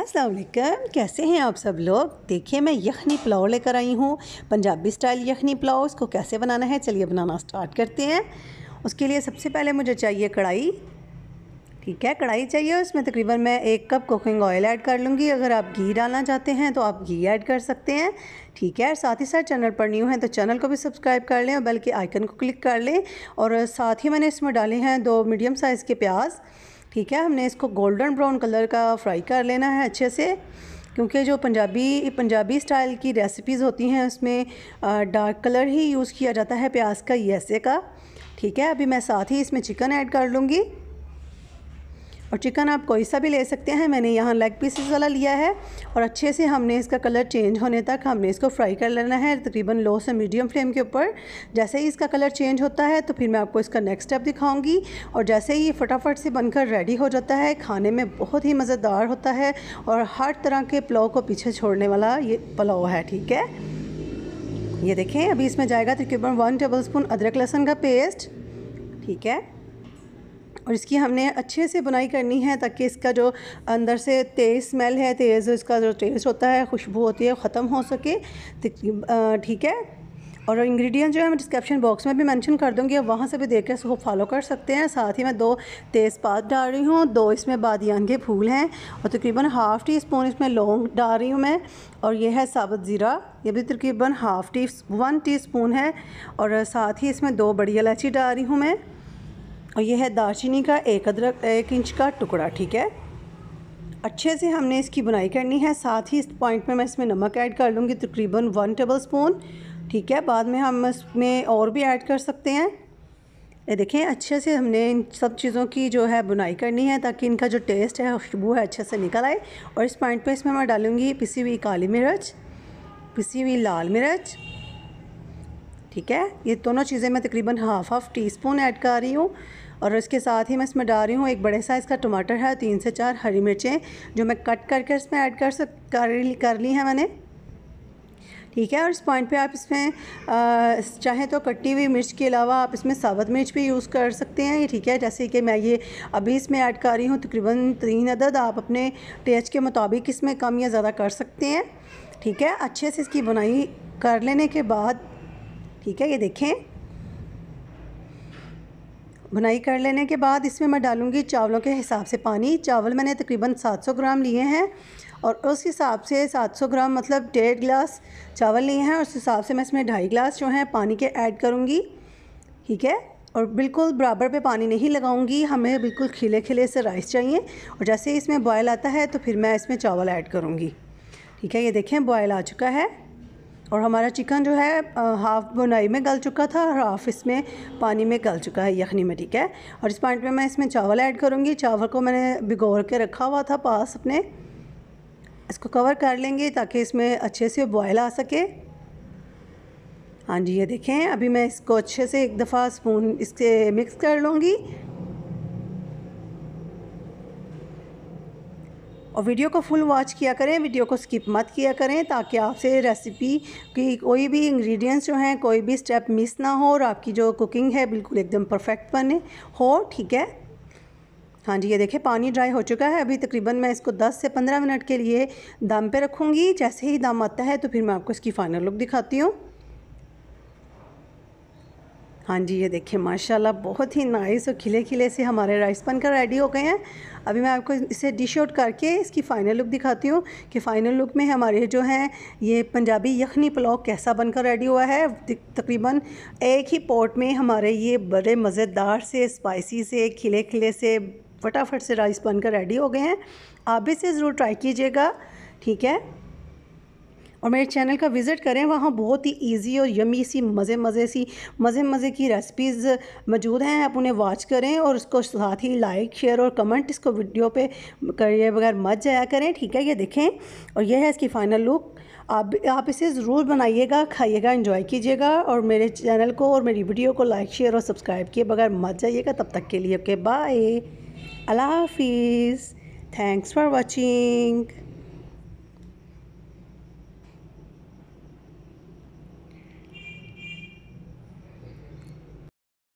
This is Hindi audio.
असलकम कैसे हैं आप सब लोग देखिए मैं यखनी पुलाव लेकर आई हूँ पंजाबी स्टाइल यखनी पुलाव इसको कैसे बनाना है चलिए बनाना स्टार्ट करते हैं उसके लिए सबसे पहले मुझे चाहिए कढ़ाई ठीक है कढ़ाई चाहिए उसमें तकरीबन मैं एक कप कुकिंग ऑयल ऐड कर लूँगी अगर आप घी डालना चाहते हैं तो आप घी ऐड कर सकते हैं ठीक है साथ ही साथ चैनल पर न्यू हैं तो चैनल को भी सब्सक्राइब कर लें बल्कि के आइकन को क्लिक कर लें और साथ ही मैंने इसमें डाले हैं दो मीडियम साइज़ के प्याज़ ठीक है हमने इसको गोल्डन ब्राउन कलर का फ्राई कर लेना है अच्छे से क्योंकि जो पंजाबी पंजाबी स्टाइल की रेसिपीज़ होती हैं उसमें डार्क कलर ही यूज़ किया जाता है प्याज का यसे का ठीक है अभी मैं साथ ही इसमें चिकन ऐड कर लूँगी और चिकन आप कोई सा भी ले सकते हैं मैंने यहाँ लेग पीसेस वाला लिया है और अच्छे से हमने इसका कलर चेंज होने तक हमने इसको फ्राई कर लेना है तकरीबन लो से मीडियम फ्लेम के ऊपर जैसे ही इसका कलर चेंज होता है तो फिर मैं आपको इसका नेक्स्ट स्टेप दिखाऊँगी और जैसे ही ये फटाफट से बनकर रेडी हो जाता है खाने में बहुत ही मज़ेदार होता है और हर तरह के पुलाव को पीछे छोड़ने वाला ये पुलाव है ठीक है ये देखें अभी इसमें जाएगा तकरीबन वन टेबल स्पून अदरक लहसुन का पेस्ट ठीक है और इसकी हमने अच्छे से बुनाई करनी है ताकि इसका जो अंदर से तेज़ स्मेल है तेज़ इसका जो टेस्ट होता है खुशबू होती है ख़त्म हो सके ठीक है और इंग्रेडिएंट जो है मैं डिस्क्रिप्शन बॉक्स में भी मेंशन कर दूंगी वहाँ से भी देख कर उसको फॉलो कर सकते हैं साथ ही मैं दो तेज़पात डाल रही हूँ दो इसमें बादियान के फूल हैं और तकरीबन हाफ़ टी स्पून इसमें लौंग डाल रही हूँ मैं और ये है साबुत ज़ीरा ये भी तकरीबन half tea one teaspoon है और साथ ही इसमें दो बड़ी इलायची डाल रही हूँ मैं और यह है दालचीनी का एक अदरक एक इंच का टुकड़ा ठीक है अच्छे से हमने इसकी बुनाई करनी है साथ ही इस पॉइंट में मैं इसमें नमक ऐड कर लूँगी तकरीबन वन टेबल स्पून ठीक है बाद में हम इसमें और भी ऐड कर सकते हैं ये देखें अच्छे से हमने इन सब चीज़ों की जो है बुनाई करनी है ताकि इनका जो टेस्ट है खुशबू है अच्छे से निकल आए और इस पॉइंट पर इसमें मैं डालूँगी पिसी हुई काली मिर्च पिसी हुई लाल मिर्च ठीक है ये दोनों चीज़ें मैं तकरीबन half half teaspoon add कर रही हूँ और उसके साथ ही मैं इसमें डाल रही हूँ एक बड़े साइज़ का टमाटर है तीन से चार हरी मिर्चें जो मैं कट करके इसमें ऐड कर सक कर, कर ली हैं मैंने ठीक है और इस पॉइंट पे आप इसमें चाहें तो कटी हुई मिर्च के अलावा आप इसमें साबुत मिर्च भी यूज़ कर सकते हैं ये ठीक है जैसे कि मैं ये अभी इसमें ऐड कर रही हूँ तकरीबन तीन अदद आप अपने टेस्ट के मुताबिक इसमें कम या ज़्यादा कर सकते हैं ठीक है अच्छे से इसकी बुनाई कर लेने के बाद ठीक है ये देखें भुनाई कर लेने के बाद इसमें मैं डालूँगी चावलों के हिसाब से पानी चावल मैंने तकरीबन 700 ग्राम लिए हैं और उस हिसाब से 700 ग्राम मतलब डेढ़ गिलास चावल लिए हैं उस हिसाब से मैं इसमें ढाई गिलास जो हैं पानी के ऐड करूँगी ठीक है और बिल्कुल बराबर पे पानी नहीं लगाऊंगी हमें बिल्कुल खिले खिले से राइस चाहिए और जैसे ही इसमें बॉयल आता है तो फिर मैं इसमें चावल ऐड करूँगी ठीक है ये देखें बॉयल आ चुका है और हमारा चिकन जो है हाफ़ बुनाई में गल चुका था और हाफ़ इसमें पानी में गल चुका है यखनी में ठीक है और इस पॉइंट में मैं इसमें चावल ऐड करूँगी चावल को मैंने भिगोर के रखा हुआ था पास अपने इसको कवर कर लेंगे ताकि इसमें अच्छे से बॉयल आ सके हाँ जी ये देखें अभी मैं इसको अच्छे से एक दफ़ा स्पून इससे मिक्स कर लूँगी और वीडियो को फुल वॉच किया करें वीडियो को स्किप मत किया करें ताकि आपसे रेसिपी की कोई भी इंग्रेडिएंट्स जो हैं कोई भी स्टेप मिस ना हो और आपकी जो कुकिंग है बिल्कुल एकदम परफेक्ट बने हो ठीक है हाँ जी ये देखिए पानी ड्राई हो चुका है अभी तकरीबन मैं इसको 10 से 15 मिनट के लिए दम पे रखूँगी जैसे ही दम आता है तो फिर मैं आपको इसकी फ़ाइनल लुक दिखाती हूँ हाँ जी ये देखिए माशाल्लाह बहुत ही नाइस और खिले खिले से हमारे राइस बनकर रेडी हो गए हैं अभी मैं आपको इसे डिश आउट करके इसकी फ़ाइनल लुक दिखाती हूँ कि फ़ाइनल लुक में हमारे जो हैं ये पंजाबी यखनी पुलाव कैसा बनकर रेडी हुआ है तकरीबन एक ही पॉट में हमारे ये बड़े मज़ेदार से स्पाइसी से खिले खिले से फटाफट से राइस बनकर रेडी हो गए हैं आप भी इसे ज़रूर ट्राई कीजिएगा ठीक है और मेरे चैनल का विज़िट करें वहाँ बहुत ही ईजी और यमी सी मज़े मज़े सी मज़े मज़े की रेसिपीज़ मौजूद हैं आप उन्हें वॉच करें और उसको साथ ही लाइक शेयर और कमेंट इसको वीडियो पे करिए बगैर मत जाया करें ठीक है ये देखें और यह है इसकी फ़ाइनल लुक आप आप इसे ज़रूर बनाइएगा खाइएगा इंजॉय कीजिएगा और मेरे चैनल को और मेरी वीडियो को लाइक शेयर और सब्सक्राइब किए बगैर मत जाइएगा तब तक के लिए ओके बाय अल्लाह हाफिज़ थैंक्स फॉर वॉचिंग